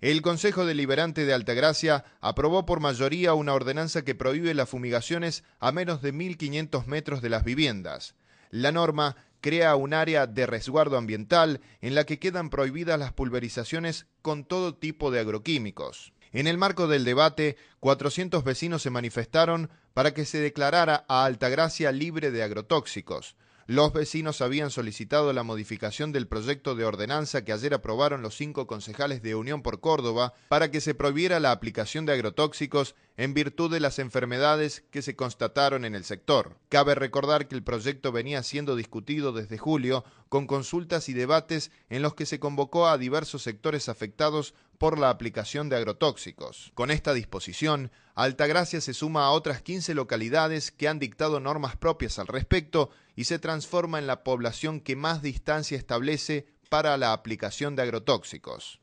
El Consejo Deliberante de Altagracia aprobó por mayoría una ordenanza que prohíbe las fumigaciones a menos de 1.500 metros de las viviendas. La norma crea un área de resguardo ambiental en la que quedan prohibidas las pulverizaciones con todo tipo de agroquímicos. En el marco del debate, 400 vecinos se manifestaron para que se declarara a Altagracia libre de agrotóxicos. Los vecinos habían solicitado la modificación del proyecto de ordenanza que ayer aprobaron los cinco concejales de Unión por Córdoba para que se prohibiera la aplicación de agrotóxicos en virtud de las enfermedades que se constataron en el sector. Cabe recordar que el proyecto venía siendo discutido desde julio con consultas y debates en los que se convocó a diversos sectores afectados por la aplicación de agrotóxicos. Con esta disposición, Altagracia se suma a otras 15 localidades que han dictado normas propias al respecto y se transforma en la población que más distancia establece para la aplicación de agrotóxicos.